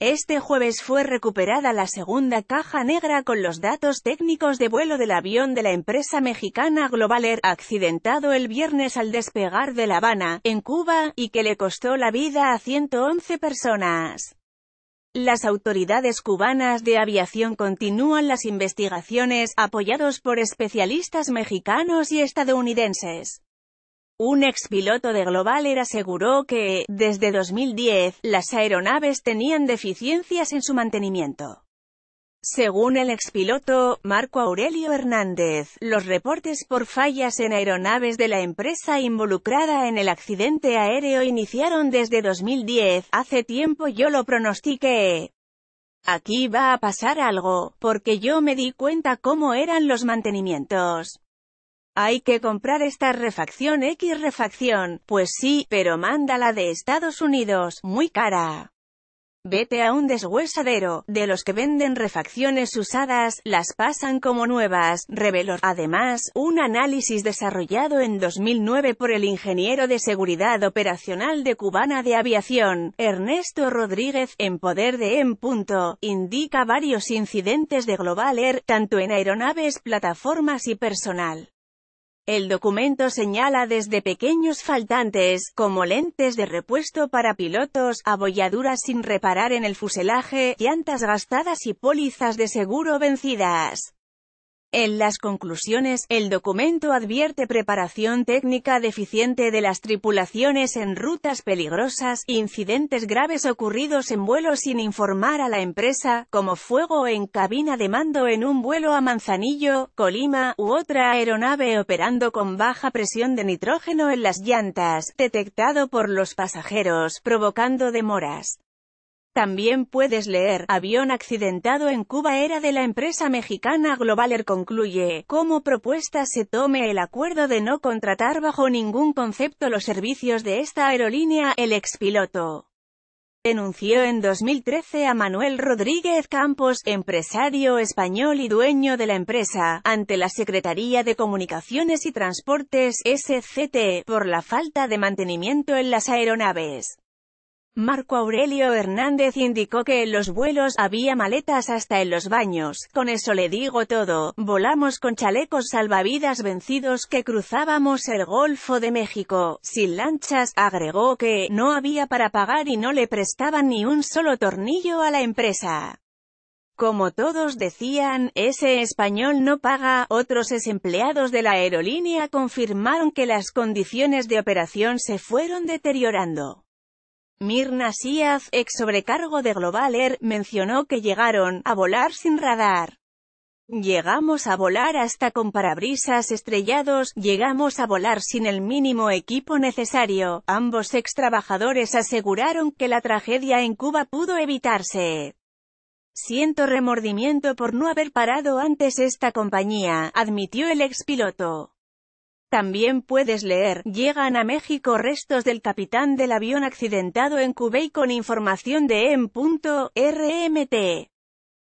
Este jueves fue recuperada la segunda caja negra con los datos técnicos de vuelo del avión de la empresa mexicana Global Air, accidentado el viernes al despegar de La Habana, en Cuba, y que le costó la vida a 111 personas. Las autoridades cubanas de aviación continúan las investigaciones, apoyados por especialistas mexicanos y estadounidenses. Un expiloto de Global Air aseguró que, desde 2010, las aeronaves tenían deficiencias en su mantenimiento. Según el expiloto, Marco Aurelio Hernández, los reportes por fallas en aeronaves de la empresa involucrada en el accidente aéreo iniciaron desde 2010, hace tiempo yo lo pronostiqué. Aquí va a pasar algo, porque yo me di cuenta cómo eran los mantenimientos. Hay que comprar esta refacción X refacción, pues sí, pero mándala de Estados Unidos, muy cara. Vete a un deshuesadero, de los que venden refacciones usadas, las pasan como nuevas, reveló. Además, un análisis desarrollado en 2009 por el ingeniero de seguridad operacional de Cubana de Aviación, Ernesto Rodríguez, en poder de M. indica varios incidentes de Global Air, tanto en aeronaves, plataformas y personal. El documento señala desde pequeños faltantes, como lentes de repuesto para pilotos, abolladuras sin reparar en el fuselaje, llantas gastadas y pólizas de seguro vencidas. En las conclusiones, el documento advierte preparación técnica deficiente de las tripulaciones en rutas peligrosas, incidentes graves ocurridos en vuelos sin informar a la empresa, como fuego en cabina de mando en un vuelo a Manzanillo, Colima, u otra aeronave operando con baja presión de nitrógeno en las llantas, detectado por los pasajeros, provocando demoras. También puedes leer, avión accidentado en Cuba era de la empresa mexicana Globaler concluye, como propuesta se tome el acuerdo de no contratar bajo ningún concepto los servicios de esta aerolínea, el expiloto. Denunció en 2013 a Manuel Rodríguez Campos, empresario español y dueño de la empresa, ante la Secretaría de Comunicaciones y Transportes, SCT, por la falta de mantenimiento en las aeronaves. Marco Aurelio Hernández indicó que en los vuelos había maletas hasta en los baños, con eso le digo todo, volamos con chalecos salvavidas vencidos que cruzábamos el Golfo de México, sin lanchas, agregó que no había para pagar y no le prestaban ni un solo tornillo a la empresa. Como todos decían, ese español no paga, otros ex empleados de la aerolínea confirmaron que las condiciones de operación se fueron deteriorando. Mirna Siaz, ex sobrecargo de Global Air, mencionó que llegaron a volar sin radar. Llegamos a volar hasta con parabrisas estrellados, llegamos a volar sin el mínimo equipo necesario. Ambos ex trabajadores aseguraron que la tragedia en Cuba pudo evitarse. Siento remordimiento por no haber parado antes esta compañía, admitió el ex piloto. También puedes leer, llegan a México restos del capitán del avión accidentado en Cubey con información de en.rmt.